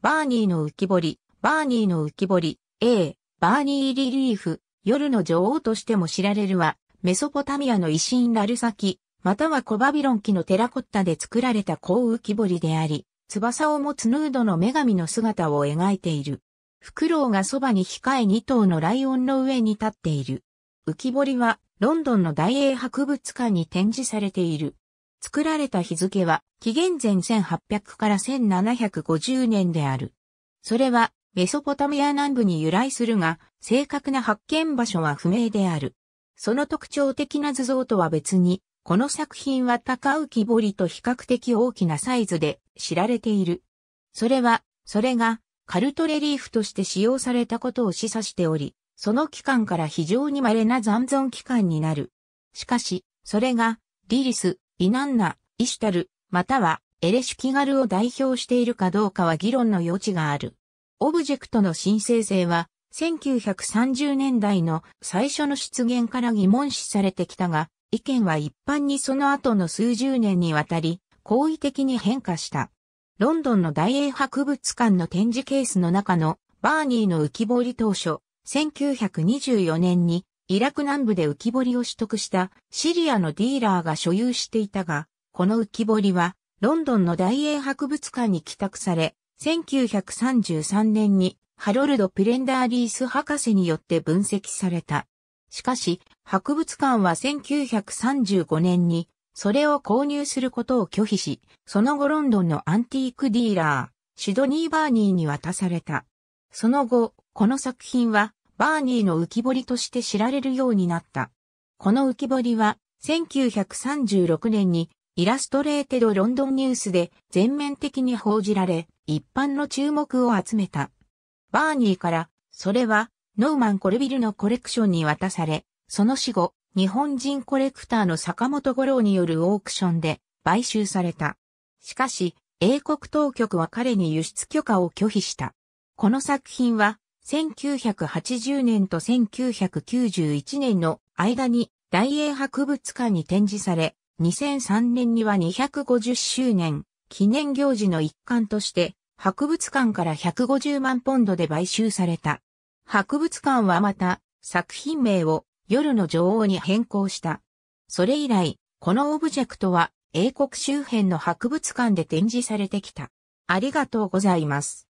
バーニーの浮き彫り、バーニーの浮き彫り、A、バーニーリリーフ、夜の女王としても知られるは、メソポタミアの維新ラルサキ、またはコバビロン期のテラコッタで作られた高浮き彫りであり、翼を持つヌードの女神の姿を描いている。フクロウがそばに控え2頭のライオンの上に立っている。浮き彫りは、ロンドンの大英博物館に展示されている。作られた日付は、紀元前1800から1750年である。それは、メソポタミア南部に由来するが、正確な発見場所は不明である。その特徴的な図像とは別に、この作品は高浮彫りと比較的大きなサイズで知られている。それは、それがカルトレリーフとして使用されたことを示唆しており、その期間から非常に稀な残存期間になる。しかし、それが、リリス、イナンナ、イシュタル、またはエレシュキガルを代表しているかどうかは議論の余地がある。オブジェクトの申請性は、1930年代の最初の出現から疑問視されてきたが、意見は一般にその後の数十年にわたり、好意的に変化した。ロンドンの大英博物館の展示ケースの中のバーニーの浮き彫り当初、1924年にイラク南部で浮き彫りを取得したシリアのディーラーが所有していたが、この浮き彫りはロンドンの大英博物館に帰宅され、1933年にハロルド・プレンダーリース博士によって分析された。しかし、博物館は1935年にそれを購入することを拒否し、その後ロンドンのアンティークディーラー、シドニー・バーニーに渡された。その後、この作品はバーニーの浮き彫りとして知られるようになった。この浮き彫りは、1936年にイラストレーテドロンドンニュースで全面的に報じられ、一般の注目を集めた。バーニーから、それは、ノーマン・コルビルのコレクションに渡され、その死後、日本人コレクターの坂本五郎によるオークションで買収された。しかし、英国当局は彼に輸出許可を拒否した。この作品は、1980年と1991年の間に大英博物館に展示され、2003年には250周年記念行事の一環として博物館から150万ポンドで買収された。博物館はまた作品名を夜の女王に変更した。それ以来、このオブジェクトは英国周辺の博物館で展示されてきた。ありがとうございます。